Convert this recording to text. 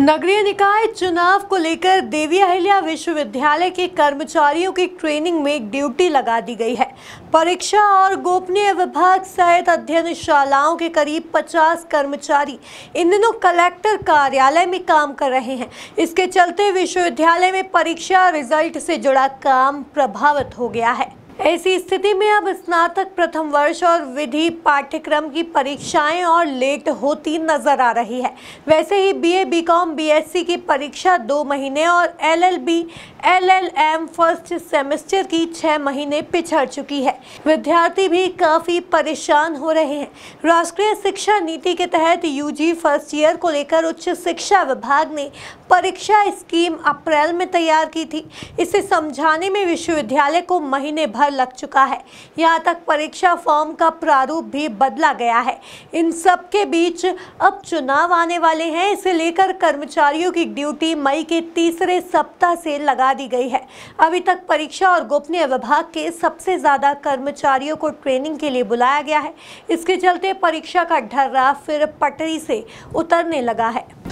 नगरीय निकाय चुनाव को लेकर देवी अहिल्या विश्वविद्यालय के कर्मचारियों की ट्रेनिंग में ड्यूटी लगा दी गई है परीक्षा और गोपनीय विभाग सहित अध्ययन शालाओं के करीब 50 कर्मचारी इन दिनों कलेक्टर कार्यालय में काम कर रहे हैं इसके चलते विश्वविद्यालय में परीक्षा रिजल्ट से जुड़ा काम प्रभावित हो गया है ऐसी स्थिति में अब स्नातक प्रथम वर्ष और विधि पाठ्यक्रम की परीक्षाएं और लेट होती नजर आ रही है वैसे ही बीए बीकॉम बीएससी की परीक्षा दो महीने और एलएलबी एलएलएम फर्स्ट सेमेस्टर की छः महीने पिछड़ चुकी है विद्यार्थी भी काफ़ी परेशान हो रहे हैं राष्ट्रीय शिक्षा नीति के तहत यूजी फर्स्ट ईयर को लेकर उच्च शिक्षा विभाग ने परीक्षा स्कीम अप्रैल में तैयार की थी इसे समझाने में विश्वविद्यालय को महीने भर लग चुका है यहाँ तक परीक्षा फॉर्म का प्रारूप भी बदला गया है इन सब के बीच अब चुनाव आने वाले हैं इसे लेकर कर्मचारियों की ड्यूटी मई के तीसरे सप्ताह से लगा दी गई है अभी तक परीक्षा और गोपनीय विभाग के सबसे ज़्यादा कर्मचारियों को ट्रेनिंग के लिए बुलाया गया है इसके चलते परीक्षा का ढर्रा फिर पटरी से उतरने लगा है